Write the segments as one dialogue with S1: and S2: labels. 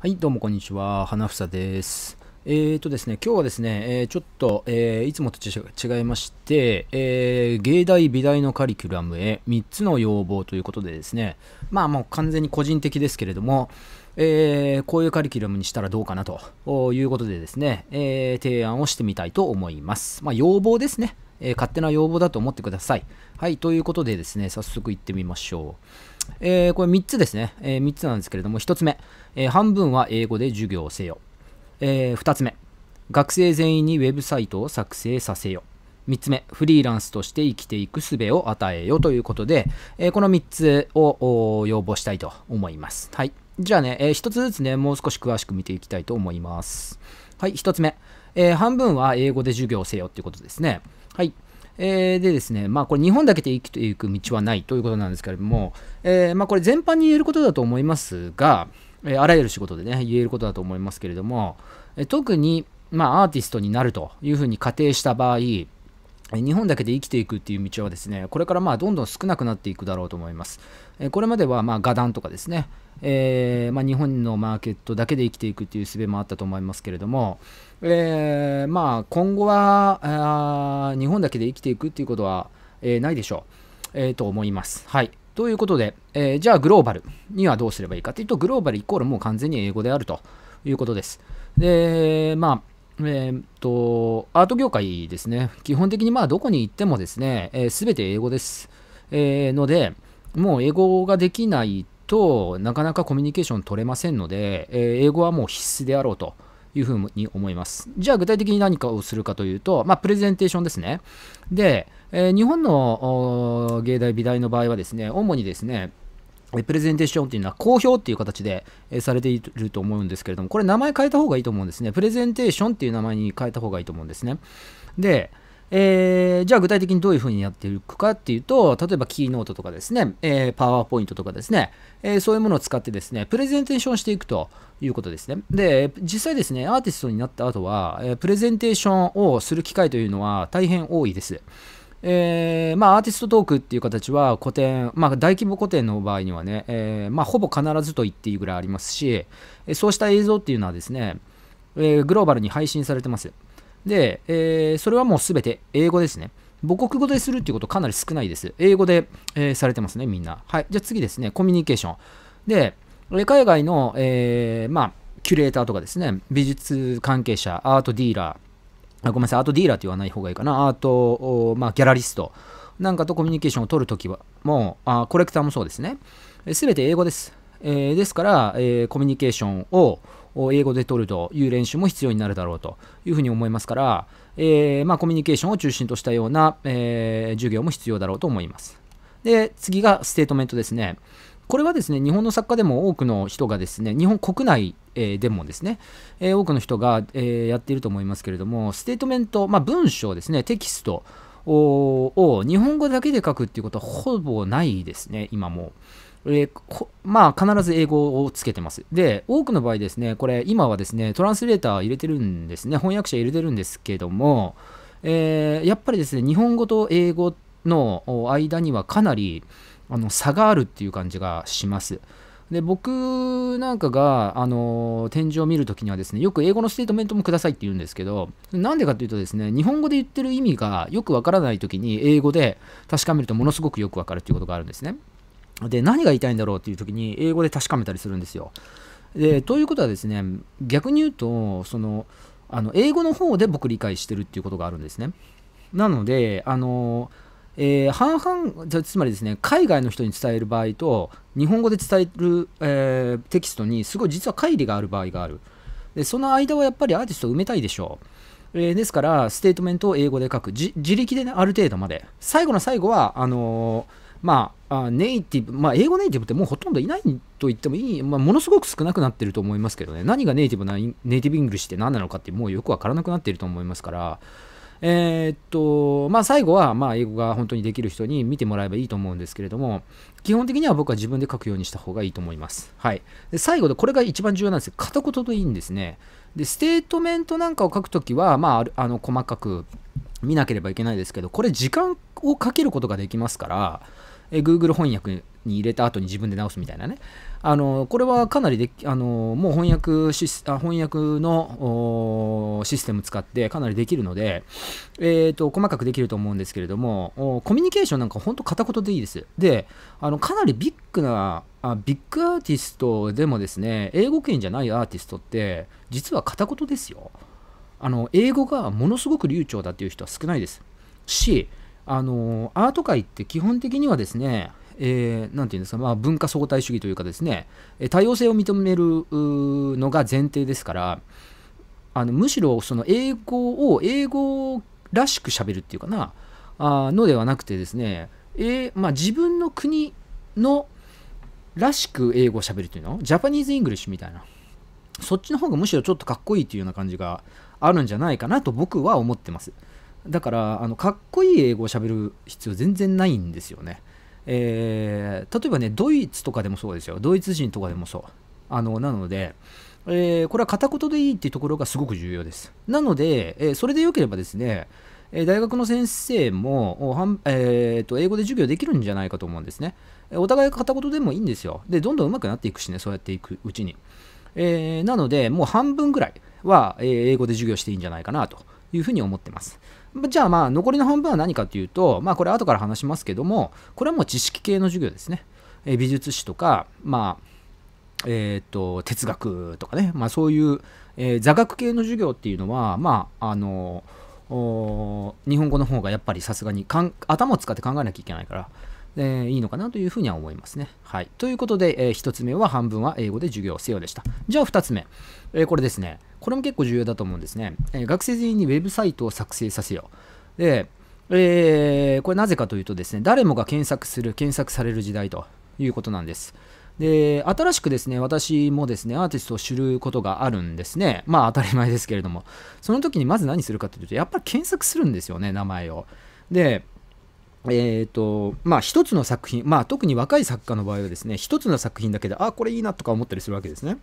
S1: はい、どうもこんにちは。花房です。えーとですね、今日はですね、えー、ちょっと、えー、いつもと違いまして、えー、芸大美大のカリキュラムへ3つの要望ということでですね、まあもう完全に個人的ですけれども、えー、こういうカリキュラムにしたらどうかなということでですね、え提案をしてみたいと思います。まあ、要望ですね、え勝手な要望だと思ってください。はい、ということでですね、早速行ってみましょう。えー、これ3つですね、えー、3つなんですけれども、1つ目、えー、半分は英語で授業をせよ。えー、2つ目、学生全員にウェブサイトを作成させよ。3つ目、フリーランスとして生きていく術を与えよということで、えー、この3つを要望したいと思います。はい。じゃあね、えー、1つずつね、もう少し詳しく見ていきたいと思います。はい、1つ目、えー、半分は英語で授業せよっていうことですね。はい。えー、でですね、まあ、これ日本だけで生きていく道はないということなんですけれども、えー、まあ、これ全般に言えることだと思いますが、えー、あらゆる仕事でね、言えることだと思いますけれども、え特に、まあ、アーティストになるというふうに仮定した場合、日本だけで生きていくっていう道はですね、これからまあどんどん少なくなっていくだろうと思います。これまではまあ画壇とかですね、えー、まあ、日本のマーケットだけで生きていくっていう術もあったと思いますけれども、えー、まあ、今後はあ日本だけで生きていくっていうことは、えー、ないでしょう、えー、と思います。はい。ということで、えー、じゃあグローバルにはどうすればいいかというと、グローバルイコールもう完全に英語であるということです。で、まあ、えー、っと、アート業界ですね。基本的にまあどこに行ってもですね、す、え、べ、て英語です。えー、ので、もう英語ができないとなかなかコミュニケーション取れませんので、えー、英語はもう必須であろうと。いうふうに思います。じゃあ具体的に何かをするかというと、まあ、プレゼンテーションですね。で、えー、日本の芸大、美大の場合はですね、主にですね、プレゼンテーションというのは公表っていう形でされていると思うんですけれども、これ名前変えた方がいいと思うんですね。プレゼンテーションっていう名前に変えた方がいいと思うんですね。で、えー、じゃあ具体的にどういうふうにやっていくかっていうと、例えばキーノートとかですね、えー、パワーポイントとかですね、えー、そういうものを使ってですね、プレゼンテーションしていくということですね。で、実際ですね、アーティストになった後は、えプレゼンテーションをする機会というのは大変多いです。えー、まあ、アーティストトークっていう形は古典、まあ、大規模古典の場合にはね、えまあ、ほぼ必ずと言っていいぐらいありますし、そうした映像っていうのはですね、えグローバルに配信されてます。で、えー、それはもう全て英語ですね。母国語でするっていうことかなり少ないです。英語で、えー、されてますね、みんな。はい。じゃあ次ですね、コミュニケーション。で、海外の、えー、まあ、キュレーターとかですね、美術関係者、アートディーラー、あごめんなさい、アートディーラーって言わない方がいいかな、アート、まあ、ギャラリストなんかとコミュニケーションを取るときは、もうあ、コレクターもそうですね、すべて英語です。えー、ですから、えー、コミュニケーションを、英語で取るという練習も必要になるだろうというふうに思いますから、えー、まあ、コミュニケーションを中心としたような、えー、授業も必要だろうと思います。で、次がステートメントですね。これはですね、日本の作家でも多くの人がですね、日本国内でもですね、多くの人がやっていると思いますけれども、ステートメント、まあ、文章ですね、テキストを日本語だけで書くっていうことはほぼないですね、今もえー、まあ、必ず英語をつけてます。で、多くの場合ですね、これ、今はですね、トランスレーター入れてるんですね、翻訳者入れてるんですけども、えー、やっぱりですね、日本語と英語の間にはかなりあの差があるっていう感じがします。で僕なんかが、あの展示を見るときにはですね、よく英語のステートメントもくださいって言うんですけど、なんでかっていうとですね、日本語で言ってる意味がよくわからないときに、英語で確かめるとものすごくよくわかるっていうことがあるんですね。で、何が言いたいんだろうっていう時に英語で確かめたりするんですよ。で、ということはですね、逆に言うと、その、あの英語の方で僕理解してるっていうことがあるんですね。なので、あの、えー、半々つまりですね海外の人に伝える場合と日本語で伝える、えー、テキストにすごい実は乖離がある場合があるでその間はやっぱりアーティストを埋めたいでしょう、えー、ですからステートメントを英語で書く自力でねある程度まで最後の最後はあのーまあ、ネイティブ、まあ、英語ネイティブってもうほとんどいないと言ってもいい、まあ、ものすごく少なくなってると思いますけどね、何がネイティブな、ネイティブイングリッシュって何なのかってもうよくわからなくなっていると思いますから、えー、っと、まあ、最後は、まあ、英語が本当にできる人に見てもらえばいいと思うんですけれども、基本的には僕は自分で書くようにした方がいいと思います。はい。で、最後で、これが一番重要なんですけど、片言でいいんですね。で、ステートメントなんかを書くときは、まあ、あの、細かく見なければいけないですけど、これ時間をかけることができますから、え Google 翻訳に入れた後に自分で直すみたいなね。あのこれはかなりであのもう翻訳あ翻訳のシステム使ってかなりできるので、えーと、細かくできると思うんですけれどもコミュニケーションなんか本当片言でいいです。であのかなりビッグなあビッグアーティストでもですね英語圏じゃないアーティストって実は片言ですよ。あの英語がものすごく流暢だっていう人は少ないです。しあのアート界って基本的にはですね、えー、て言うんですか、まあ、文化相対主義というかですね、多様性を認めるのが前提ですから、あのむしろその英語を英語らしく喋るっていうかな、あのではなくてですね、えー、まあ、自分の国のらしく英語を喋るというのジャパニーズ・イングリッシュみたいな。そっちの方がむしろちょっとかっこいいというような感じがあるんじゃないかなと僕は思ってます。だからあのかっこいい英語を喋る必要全然ないんですよね、えー、例えばねドイツとかでもそうですよドイツ人とかでもそうあのなので、えー、これは片言でいいっていうところがすごく重要ですなので、えー、それでよければですねえ大学の先生もはん、えーと、英語で授業できるんじゃないかと思うんですね。お互い片言でもいいんですよ。で、どんどん上手くなっていくしね、そうやっていくうちに。えー、なので、もう半分ぐらいは、え英語で授業していいんじゃないかなというふうに思ってます。じゃあまあ残りの半分は何かというと、まあこれ後から話しますけども、これはもう知識系の授業ですね。え美術史とか、まあ、えっ、ー、と、哲学とかね、まあそういう、えー、座学系の授業っていうのは、まあ、あの、日本語の方がやっぱりさすがに頭を使って考えなきゃいけないから、えー、いいのかなというふうには思いますね。はい。ということで、えー、1つ目は半分は英語で授業せよでした。じゃあ2つ目、えー、これですね。これも結構重要だと思うんですね。え学生全員にウェブサイトを作成させよう。で、えこれなぜかというとですね、誰もが検索する、検索される時代ということなんです。で、新しくですね、私もですね、アーティストを知ることがあるんですね。まあ当たり前ですけれども。その時にまず何するかというと、やっぱり検索するんですよね、名前を。で、えーとまあ、一つの作品、まあ、特に若い作家の場合はですね一つの作品だけであこれいいなとか思ったりするわけですね。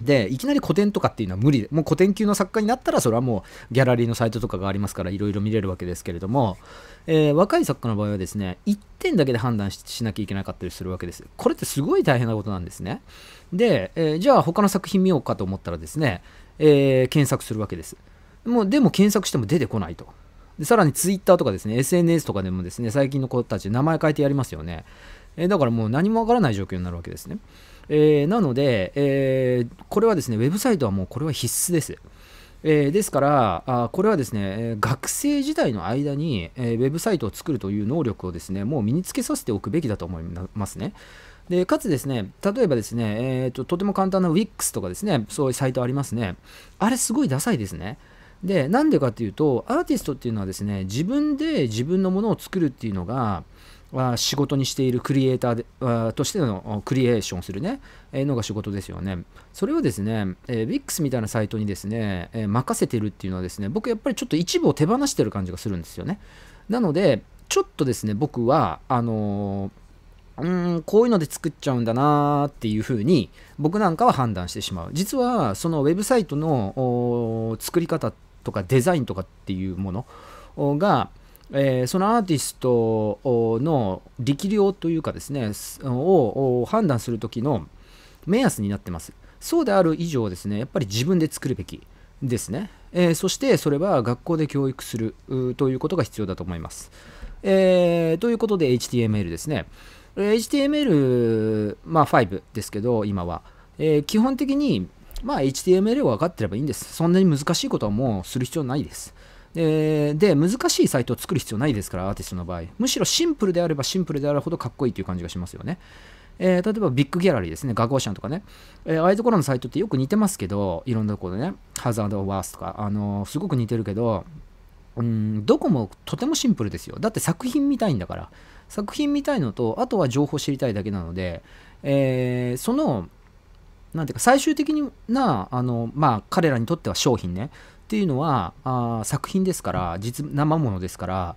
S1: でいきなり古典とかっていうのは無理でもう古典級の作家になったらそれはもうギャラリーのサイトとかがありますからいろいろ見れるわけですけれども、えー、若い作家の場合はですね1点だけで判断しなきゃいけなかったりするわけですこれってすごい大変なことなんですねで、えー、じゃあ他の作品見ようかと思ったらですね、えー、検索するわけですもうでも検索しても出てこないとでさらに Twitter とかですね、SNS とかでもですね、最近の子たち名前変えてやりますよね。えー、だからもう何もわからない状況になるわけですね。えー、なので、えー、これはですね、ウェブサイトはもうこれは必須です。えー、ですからあ、これはですね、学生時代の間に、えー、ウェブサイトを作るという能力をですね、もう身につけさせておくべきだと思いますね。でかつですね、例えばですね、えーと、とても簡単な WIX とかですね、そういうサイトありますね。あれすごいダサいですね。で、なんでかっていうと、アーティストっていうのはですね、自分で自分のものを作るっていうのが、仕事にしているクリエイターでとしてのクリエーションするね、えのが仕事ですよね。それをですね、え WIX みたいなサイトにですね、え任せてるっていうのはですね、僕やっぱりちょっと一部を手放してる感じがするんですよね。なので、ちょっとですね、僕は、あのー、うん、こういうので作っちゃうんだなーっていう風に僕なんかは判断してしまう。実はそのウェブサイトの作り方っとかデザインとかっていうものが、えー、そのアーティストの力量というかですねを判断する時の目安になってますそうである以上ですねやっぱり自分で作るべきですね、えー、そしてそれは学校で教育するということが必要だと思います、えー、ということで HTML ですね HTML5、まあ、ですけど今は、えー、基本的にまあ HTML を分かってればいいんです。そんなに難しいことはもうする必要ないです。でで、難しいサイトを作る必要ないですから、アーティストの場合。むしろシンプルであればシンプルであるほどかっこいいという感じがしますよね。えー、例えばビッグギャラリーですね、画ゴ社とかね、えー、ああいうところのサイトってよく似てますけど、いろんなところでね、ハザード・ワースとか、あのー、すごく似てるけど、うん、どこもとてもシンプルですよ。だって作品見たいんだから、作品見たいのと、あとは情報知りたいだけなので、えー、そのなんていうか最終的になあの、まあ、彼らにとっては商品ねっていうのはあ作品ですから実生ものですから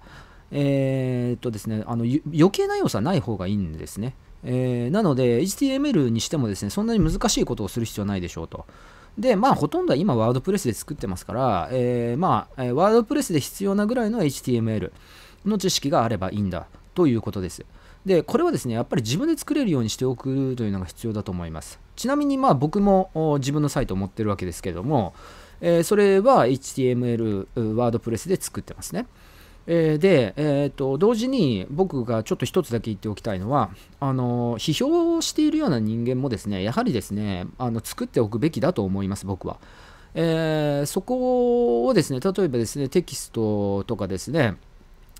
S1: えー、っとですねあの余計な要素はない方がいいんですね、えー、なので HTML にしてもですねそんなに難しいことをする必要はないでしょうとでまあほとんどは今ワードプレスで作ってますから、えー、まあワードプレスで必要なぐらいの HTML の知識があればいいんだということです。で、これはですね、やっぱり自分で作れるようにしておくというのが必要だと思います。ちなみに、まあ僕も自分のサイトを持ってるわけですけれども、えー、それは HTML、WordPress で作ってますね。えで、えーと、同時に僕がちょっと一つだけ言っておきたいのは、あの批評をしているような人間もですね、やはりですね、あの作っておくべきだと思います、僕は。えー、そこをですね、例えばですね、テキストとかですね、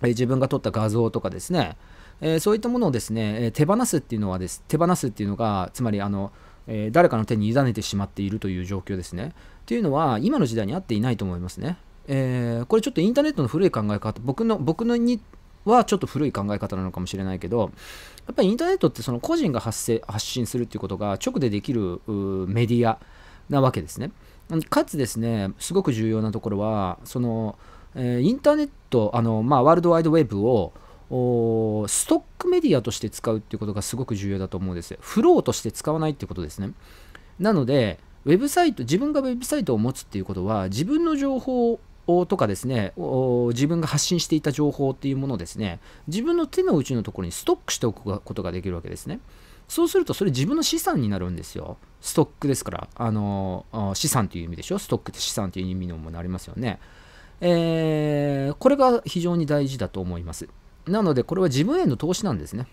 S1: 自分が撮った画像とかですね、えー、そういったものをですね、手放すっていうのはです、手放すっていうのが、つまりあの、えー、誰かの手に委ねてしまっているという状況ですね。というのは、今の時代に合っていないと思いますね。えー、これちょっとインターネットの古い考え方、僕の、僕のにはちょっと古い考え方なのかもしれないけど、やっぱりインターネットってその個人が発生発信するっていうことが直でできるメディアなわけですね。かつですね、すごく重要なところは、その、えー、インターネット、あの、まあ、ワールドワイドウェブを、ストックメディアとして使うっていうことがすごく重要だと思うんですよ。フローとして使わないってことですね。なので、ウェブサイト、自分がウェブサイトを持つっていうことは、自分の情報とかですね、自分が発信していた情報っていうものをですね、自分の手の内のところにストックしておくことができるわけですね。そうすると、それ自分の資産になるんですよ。ストックですから、あの資産という意味でしょ。ストックって資産という意味のものありますよね。えー、これが非常に大事だと思います。なので、これは自分への投資なんですね。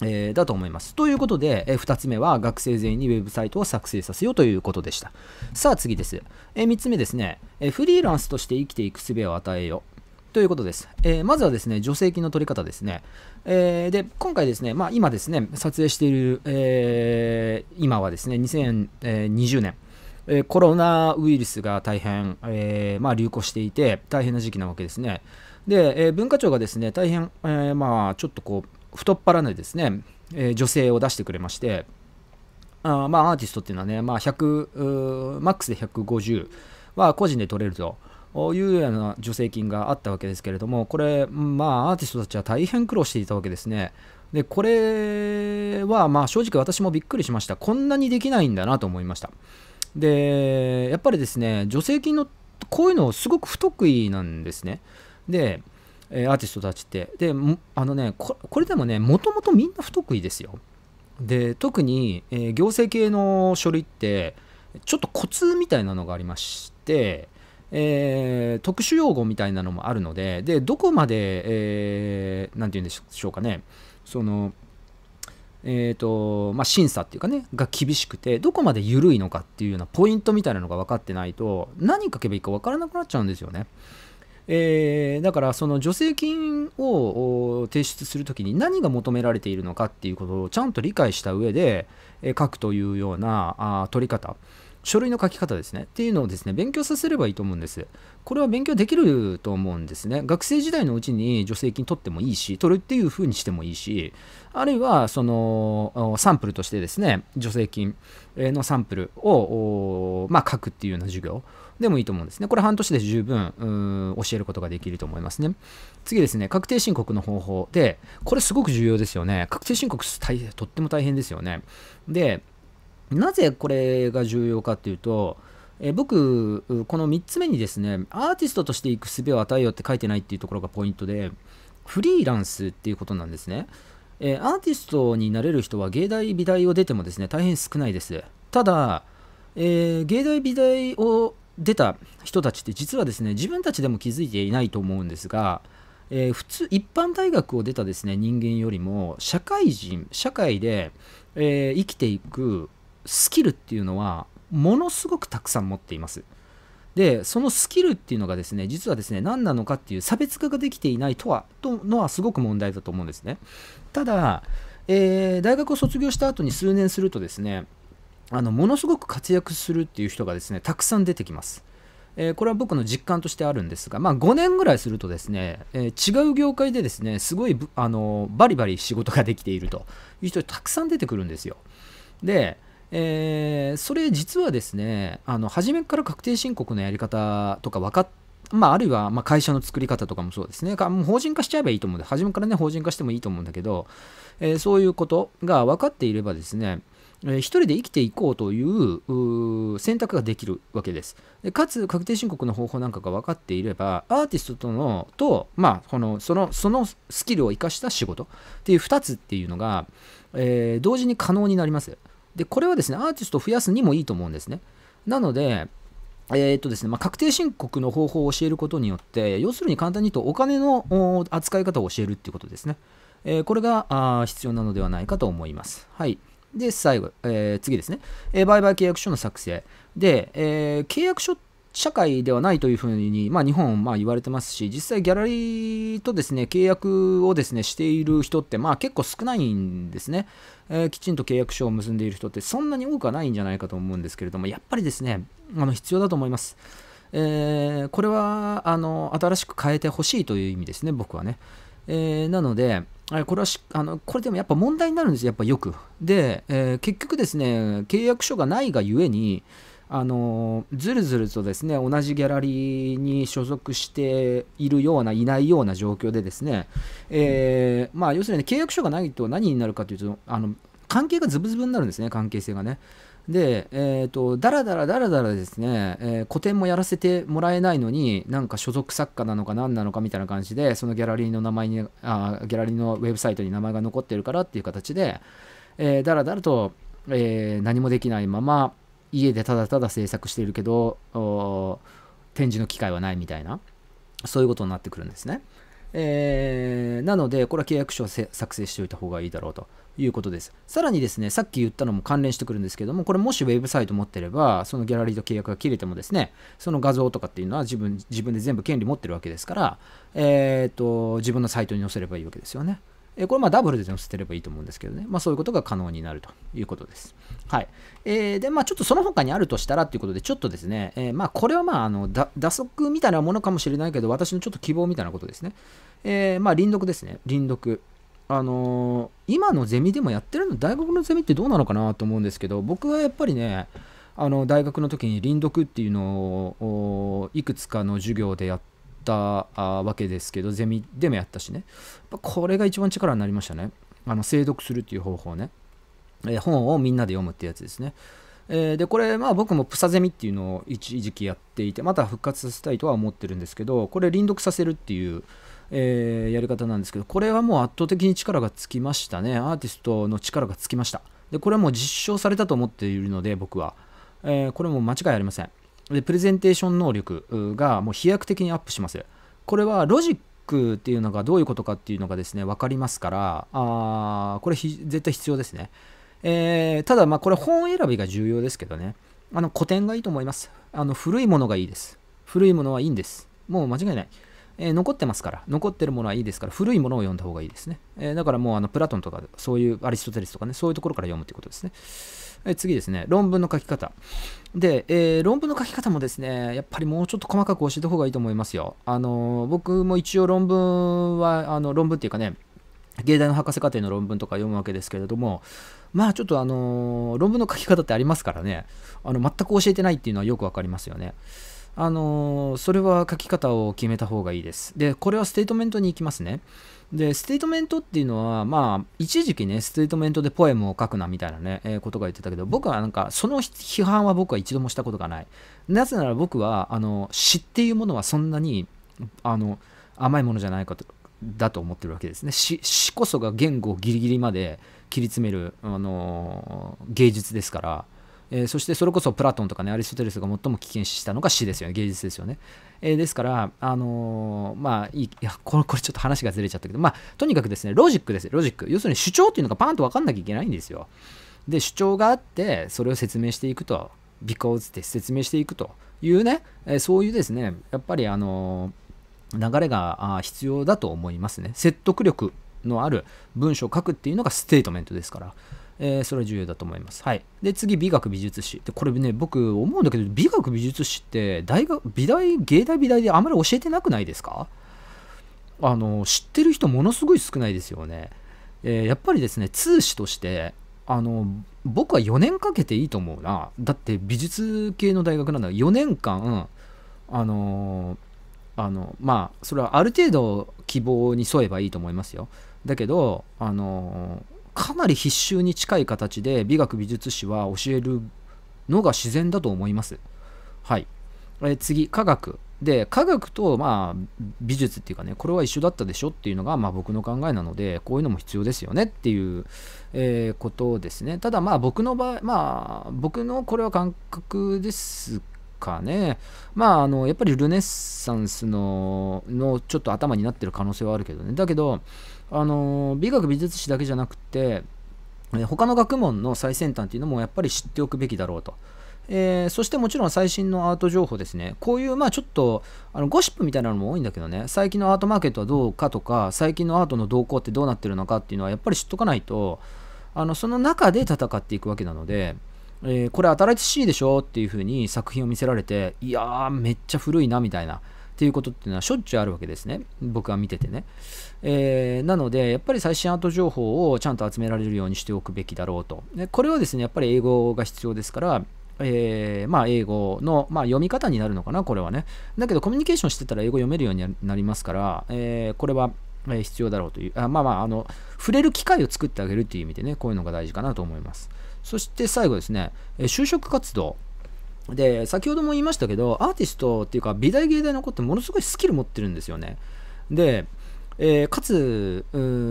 S1: えー、だと思います。ということで、えー、2つ目は学生全員にウェブサイトを作成させようということでした。さあ次です。えー、3つ目ですね、えフリーランスとして生きていく術を与えよう。ということです。えまずはですね、助成金の取り方ですね。えで、今回ですね、まあ、今ですね、撮影している、え今はですね、2020年。えコロナウイルスが大変、えまあ、流行していて、大変な時期なわけですね。で、えー、文化庁がですね、大変、えー、まあ、ちょっとこう、太っ腹なですね、えー、女性を出してくれまして、あまあ、アーティストっていうのはね、まあ、100、マックスで150は個人で取れると。いうような助成金があったわけですけれども、これ、まあ、アーティストたちは大変苦労していたわけですね。で、これは、まあ、正直私もびっくりしました。こんなにできないんだなと思いました。で、やっぱりですね、助成金のこういうのすごく不得意なんですね。で、えアーティストたちって。で、あのね、これでもね、もともとみんな不得意ですよ。で、特に、え行政系の書類って、ちょっとコツみたいなのがありまして、えー、特殊用語みたいなのもあるので、で、どこまで、えー、て言うんでしょうかね、その、えーとまあ、審査っていうかねが厳しくてどこまで緩いのかっていうようなポイントみたいなのが分かってないと何書けばいいか分からなくなっちゃうんですよね。えー、だからその助成金を提出するときに何が求められているのかっていうことをちゃんと理解した上で、え書くというようなあ取り方書類の書き方ですね。っていうのをですね、勉強させればいいと思うんです。これは勉強できると思うんですね。学生時代のうちに助成金取ってもいいし、取るっていう風にしてもいいし、あるいは、その、サンプルとしてですね、助成金のサンプルを、まあ、書くっていうような授業でもいいと思うんですね。これ半年で十分、教えることができると思いますね。次ですね、確定申告の方法で、これすごく重要ですよね。確定申告とっても大変ですよね。で、なぜこれが重要かっていうと、え僕、この3つ目にですね、アーティストとしていく術を与えようって書いてないっていうところがポイントで、フリーランスっていうことなんですね。えアーティストになれる人は芸大、美大を出てもですね、大変少ないです。ただ、えー、芸大、美大を出た人たちって実はですね、自分たちでも気づいていないと思うんですが、えー、普通一般大学を出たですね人間よりも社会人社会で、えー、生きていくスキルっていうのはものすごくたくさん持っています。でそのスキルっていうのがですね実はですね何なのかっていう差別化ができていないとはとのはすごく問題だと思うんですねただ、えー、大学を卒業した後に数年するとですねあのものすごく活躍するっていう人がですねたくさん出てきますえー、これは僕の実感としてあるんですが、まあ、5年ぐらいするとですね、えー、違う業界でですねすごいあのバリバリ仕事ができているという人たくさん出てくるんですよでえー、それ実はですねあの初めから確定申告のやり方とか分かってまあ、あるいは、ま会社の作り方とかもそうですね。かもう法人化しちゃえばいいと思うんで、初めからね、法人化してもいいと思うんだけど、えー、そういうことが分かっていればですね、えー、一人で生きていこうという選択ができるわけですで。かつ、確定申告の方法なんかが分かっていれば、アーティストとの、と、まあ、この、その、そのスキルを生かした仕事っていう2つっていうのが、えー、同時に可能になります。で、これはですね、アーティストを増やすにもいいと思うんですね。なので、えー、っとですねまあ、確定申告の方法を教えることによって、要するに簡単に言うとお金の扱い方を教えるっていうことですね。えー、これがあ必要なのではないかと思います。はい。で、最後、えー、次ですね、え売買契約書の作成。で、え契約書って社会ではないというふうに、まあ、日本まあ言われてますし実際ギャラリーとですね契約をですねしている人ってまあ結構少ないんですね、えー、きちんと契約書を結んでいる人ってそんなに多くはないんじゃないかと思うんですけれどもやっぱりですねあの必要だと思います、えー、これはあの新しく変えてほしいという意味ですね僕はね、えー、なのでこれはあのこれでもやっぱ問題になるんですよ、やっぱよくで、え結局ですね契約書がないがゆえにあのずるずるとですね同じギャラリーに所属しているようないないような状況でですね、えー、まあ、要するに契約書がないと何になるかというとあの関係がズブズブになるんですね関係性がね。で、えーと、だらだらだらだらですね、えー、個展もやらせてもらえないのになんか所属作家なのか何なのかみたいな感じでそのギャラリーの名前にあギャラリーのウェブサイトに名前が残ってるからっていう形で、えー、だらだらと、えー、何もできないまま家でただただ制作しているけど展示の機会はないみたいなそういうことになってくるんですね。えー、なので、これは契約書を作成しておいた方がいいだろうということです。さらにですね、さっき言ったのも関連してくるんですけども、これもしウェブサイト持ってれば、そのギャラリーと契約が切れてもですね、その画像とかっていうのは自分自分で全部権利持ってるわけですから、えーと、と自分のサイトに載せればいいわけですよね。えこれまダブルで載せてればいいと思うんですけどね、まあ、そういうことが可能になるということです。はい。えー、で、まあ、ちょっとその他にあるとしたらということで、ちょっとですね、えー、まあ、これはまあ、あの、打足みたいなものかもしれないけど、私のちょっと希望みたいなことですね。えー、まあ、輪読ですね。輪読。あのー、今のゼミでもやってるの、大学のゼミってどうなのかなと思うんですけど、僕はやっぱりね、あの大学の時に輪読っていうのをいくつかの授業でやっったわけですけどゼミでもやったしねこれが一番力になりましたねあの精読するっていう方法ね、え本をみんなで読むってやつですねえー、でこれまあ僕もプサゼミっていうのを一時期やっていてまた復活させたいとは思ってるんですけどこれ輪読させるっていう、えー、やり方なんですけどこれはもう圧倒的に力がつきましたねアーティストの力がつきましたでこれはもう実証されたと思っているので僕は、えー、これも間違いありませんでプレゼンテーション能力がもう飛躍的にアップします。これはロジックっていうのがどういうことかっていうのがですね分かりますからあこれ絶対必要ですね。えー、ただまあこれ本選びが重要ですけどねあの古典がいいと思います。あの古いものがいいです。古いものはいいんです。もう間違いない。えー、残ってますから、残ってるものはいいですから、古いものを読んだ方がいいですね。えー、だからもうあのプラトンとか、そういうアリストテレスとかね、そういうところから読むということですね。え次ですね、論文の書き方。で、えー、論文の書き方もですね、やっぱりもうちょっと細かく教えた方がいいと思いますよ。あの僕も一応論文は、あの論文っていうかね、芸大の博士課程の論文とか読むわけですけれども、まあちょっとあの論文の書き方ってありますからね、あの全く教えてないっていうのはよくわかりますよね。あのそれは書き方を決めた方がいいです。で、これはステートメントに行きますね。で、ステートメントっていうのは、まあ、一時期ね、ステートメントでポエムを書くなみたいなね、えー、ことが言ってたけど、僕はなんか、その批判は僕は一度もしたことがない。なぜなら僕は、あの、詩っていうものはそんなに、あの、甘いものじゃないかと、だと思ってるわけですね。詩こそが言語ギリギリまで切り詰める、あの芸術ですから、えー、そしてそれこそプラトンとかねアリストテレスが最も危険視したのが死ですよね芸術ですよね、えー、ですからあのー、まあいいやこれこれちょっと話がずれちゃったけどまあとにかくですねロジックですよロジック要するに主張っていうのがパンと分かんなきゃいけないんですよで主張があってそれを説明していくと because って説明していくというね、えー、そういうですねやっぱりあの流れが必要だと思いますね説得力のある文章を書くっていうのがステートメントですからえー、それは重要だと思います。はい、で次美学美術史でこれね僕思うんだけど美学美術史って大学美大芸大美大であまり教えてなくないですかあの知ってる人ものすごい少ないですよね。えー、やっぱりですね通史としてあの僕は4年かけていいと思うなだって美術系の大学なんだ4年間あのあのまあそれはある程度希望に沿えばいいと思いますよだけどあのかなり必修に近い形で美学美術史は教えるのが自然だと思います。はい、え次科学で科学とまあ美術っていうかねこれは一緒だったでしょっていうのがまあ僕の考えなのでこういうのも必要ですよねっていう、えー、ことですねただまあ僕の場合まあ僕のこれは感覚ですかねまああのやっぱりルネッサンスののちょっと頭になってる可能性はあるけどねだけどあの美学美術史だけじゃなくて他の学問の最先端っていうのもやっぱり知っておくべきだろうと。えー、そしてもちろん最新のアート情報ですね。こういうまあちょっとあのゴシップみたいなのも多いんだけどね、最近のアートマーケットはどうかとか、最近のアートの動向ってどうなってるのかっていうのはやっぱり知っとかないと、あのその中で戦っていくわけなので、えー、これ新しいでしょっていうふうに作品を見せられて、いやーめっちゃ古いなみたいな。っていうことっていうのはしょっちゅうあるわけですね。僕は見ててね。えー、なので、やっぱり最新アート情報をちゃんと集められるようにしておくべきだろうと。でこれはですね、やっぱり英語が必要ですから、えー、まあ、英語の、まあ、読み方になるのかな、これはね。だけど、コミュニケーションしてたら英語読めるようになりますから、えー、これは、え必要だろうという、あまあまあ、あの、触れる機会を作ってあげるという意味でね、こういうのが大事かなと思います。そして最後ですね、え就職活動。で、先ほども言いましたけど、アーティストっていうか、美大芸大の子ってものすごいスキル持ってるんですよね。で、えー、かつ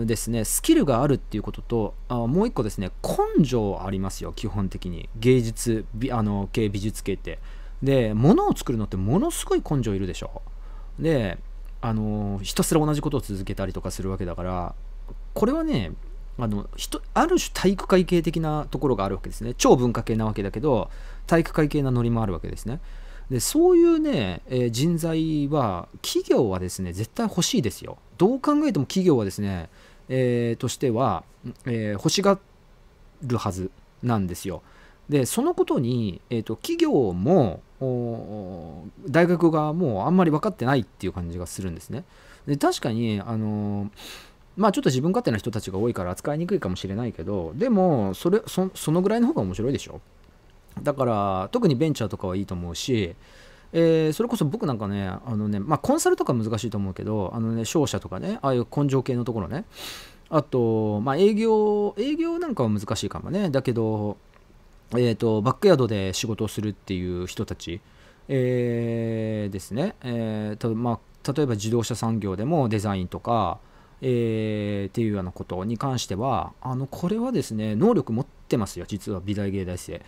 S1: ですね、スキルがあるっていうことと、あもう一個ですね、根性ありますよ、基本的に。芸術、美あの系、美術系って。で、物を作るのってものすごい根性いるでしょ。で、あのひたすら同じことを続けたりとかするわけだから、これはね、あのある種体育会系的なところがあるわけですね。超文化系なわけだけど、体育会系なノリもあるわけですね。でそういうね、えー、人材は企業はですね絶対欲しいですよどう考えても企業はですね、えー、としては、えー、欲しがるはずなんですよでそのことに、えーと、企業も大学側もあんまり分かってないっていう感じがするんですねで確かにあのまあちょっと自分勝手な人たちが多いから扱いにくいかもしれないけどでもそれそのぐらいの方が面白いでしょだから特にベンチャーとかはいいと思うし、えー、それこそ僕なんかねあのね、まあ、コンサルとか難しいと思うけどあの、ね、商社とかねああいう根性系のところねあと、まあ、営業営業なんかは難しいかもねだけど、えーと、バックヤードで仕事をするっていう人たち、えー、ですね、えーとまあ、例えば自動車産業でもデザインとか、えー、っていうようなことに関してはあのこれはですね能力持ってますよ実は美大芸大生。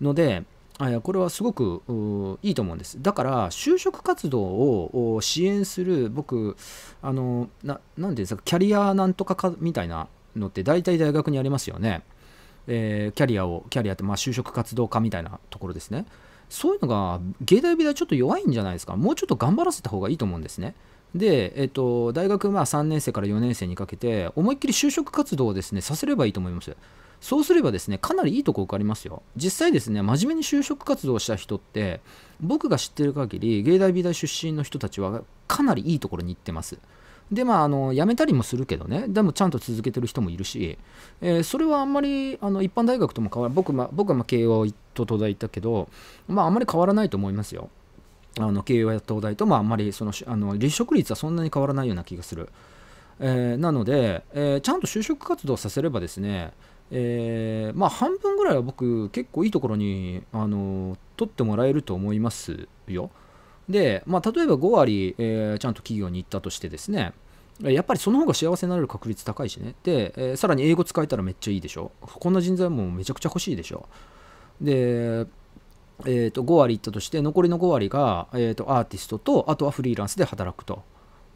S1: ので、これはすごくいいと思うんです。だから、就職活動を支援する、僕、あの、ななんていうんですか、キャリアなんとかかみたいなのって大体大学にありますよね。えー、キャリアを、キャリアって、まあ、就職活動家みたいなところですね。そういうのが、芸大美大ちょっと弱いんじゃないですか。もうちょっと頑張らせた方がいいと思うんですね。で、えっと、大学、まあ、3年生から4年生にかけて、思いっきり就職活動をですね、させればいいと思います。そうすればですね、かなりいいとこ受かりますよ。実際ですね、真面目に就職活動した人って、僕が知ってる限り、芸大美大出身の人たちはかなりいいところに行ってます。で、まあ、あの、辞めたりもするけどね、でもちゃんと続けてる人もいるし、えー、それはあんまり、あの、一般大学とも変わら僕、ま、僕はま慶応と東大行ったけど、まあ、あんまり変わらないと思いますよ。あの、慶応や東大と、まあ、あんまり、その、あの、離職率はそんなに変わらないような気がする。えー、なので、えー、ちゃんと就職活動させればですね、えー、まあ半分ぐらいは僕結構いいところに、あの取ってもらえると思いますよ。で、まあ、例えば5割、えー、ちゃんと企業に行ったとしてですね、やっぱりその方が幸せになれる確率高いしね。で、えー、さらに英語使えたらめっちゃいいでしょ。こんな人材もめちゃくちゃ欲しいでしょ。で、えー、と5割行ったとして、残りの5割が、えー、とアーティストと、あとはフリーランスで働くと。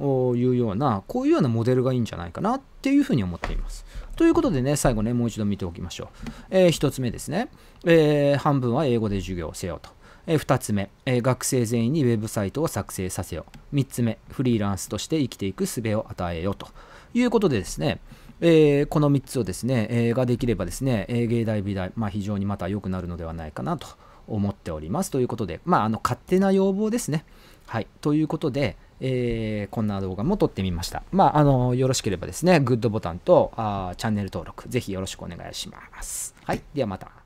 S1: いうような、こういうようなモデルがいいんじゃないかなっていうふうに思っています。ということでね、最後ね、もう一度見ておきましょう。えー、1つ目ですね、えー、半分は英語で授業をせよと。えー、2つ目、え学生全員にウェブサイトを作成させよう。3つ目、フリーランスとして生きていく術を与えようということでですね、えー、この3つをですね、えー、ができればですね、えー、芸大、美大、まあ、非常にまた良くなるのではないかなと思っております。ということで、まあ、あの勝手な要望ですね。はい、ということで、えー、こんな動画も撮ってみました。まあ、あの、よろしければですね、グッドボタンとあチャンネル登録、ぜひよろしくお願いします。はい、ではまた。